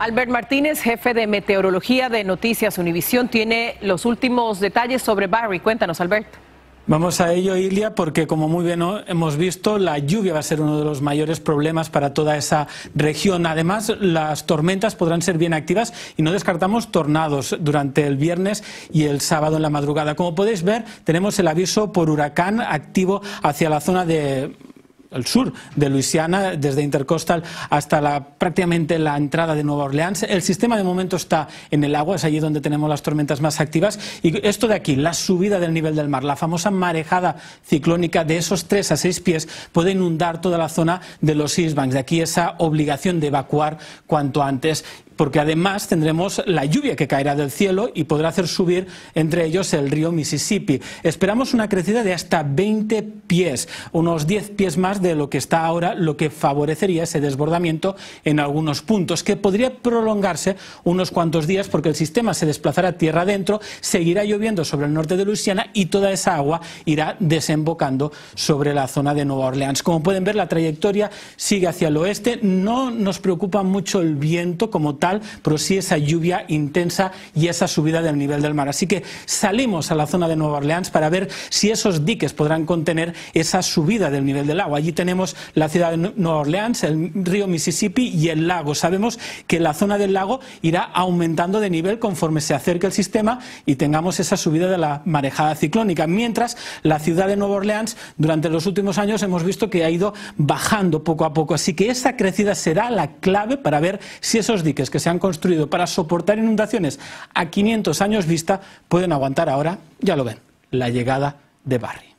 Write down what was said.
Albert Martínez, jefe de meteorología de Noticias Univisión, tiene los últimos detalles sobre Barry. Cuéntanos, Albert. Vamos a ello, Ilia, porque como muy bien hemos visto, la lluvia va a ser uno de los mayores problemas para toda esa región. Además, las tormentas podrán ser bien activas y no descartamos tornados durante el viernes y el sábado en la madrugada. Como podéis ver, tenemos el aviso por huracán activo hacia la zona de el sur de Luisiana, desde Intercostal hasta la, prácticamente la entrada de Nueva Orleans. El sistema de momento está en el agua, es allí donde tenemos las tormentas más activas. Y esto de aquí, la subida del nivel del mar, la famosa marejada ciclónica de esos tres a seis pies, puede inundar toda la zona de los East Banks. De aquí esa obligación de evacuar cuanto antes porque además tendremos la lluvia que caerá del cielo y podrá hacer subir entre ellos el río Mississippi. Esperamos una crecida de hasta 20 pies, unos 10 pies más de lo que está ahora, lo que favorecería ese desbordamiento en algunos puntos, que podría prolongarse unos cuantos días porque el sistema se desplazará tierra adentro, seguirá lloviendo sobre el norte de Luisiana y toda esa agua irá desembocando sobre la zona de Nueva Orleans. Como pueden ver, la trayectoria sigue hacia el oeste. No nos preocupa mucho el viento como tal pero sí esa lluvia intensa y esa subida del nivel del mar. Así que salimos a la zona de Nueva Orleans para ver si esos diques podrán contener esa subida del nivel del agua. Allí tenemos la ciudad de Nueva Orleans, el río Mississippi y el lago. Sabemos que la zona del lago irá aumentando de nivel conforme se acerque el sistema y tengamos esa subida de la marejada ciclónica. Mientras, la ciudad de Nueva Orleans, durante los últimos años hemos visto que ha ido bajando poco a poco. Así que esa crecida será la clave para ver si esos diques que se han construido para soportar inundaciones a 500 años vista pueden aguantar ahora, ya lo ven, la llegada de Barry.